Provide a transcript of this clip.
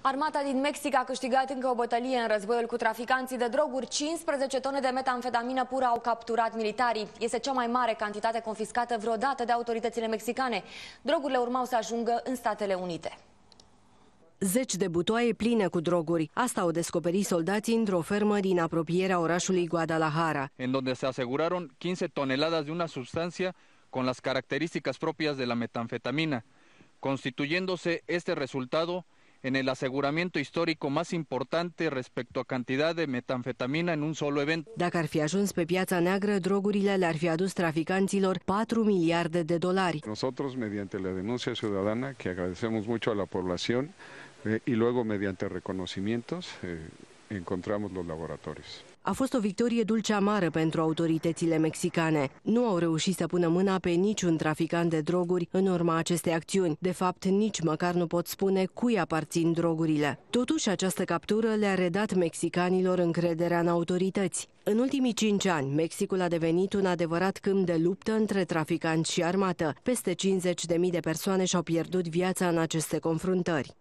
Armata din Mexic a câștigat încă o bătălie în războiul cu traficanții de droguri. 15 tone de metamfetamină pură au capturat militarii. Este cea mai mare cantitate confiscată vreodată de autoritățile mexicane. Drogurile urmau să ajungă în Statele Unite. Zeci de butoaie pline cu droguri. Asta au descoperit soldații într-o fermă din apropierea orașului Guadalajara. În unde se asiguraron 15 toneladas de una substanță con las características propias de la metanfetamina, constituyéndose este resultado en el aseguramiento histórico más importante respecto a cantidad de metanfetamina en un solo evento. Dacă fi ajuns pe piața neagră, drogurile le-ar 4 miliarde de dolari. Nosotros, mediante la denuncia ciudadana, que agradecemos mucho a la población, eh, y luego mediante reconocimientos, eh, encontramos los laboratorios. A fost o victorie dulce-amară pentru autoritățile mexicane. Nu au reușit să pună mâna pe niciun traficant de droguri în urma acestei acțiuni. De fapt, nici măcar nu pot spune cui aparțin drogurile. Totuși, această captură le-a redat mexicanilor încrederea în autorități. În ultimii cinci ani, Mexicul a devenit un adevărat câmp de luptă între traficanți și armată. Peste 50.000 de persoane și-au pierdut viața în aceste confruntări.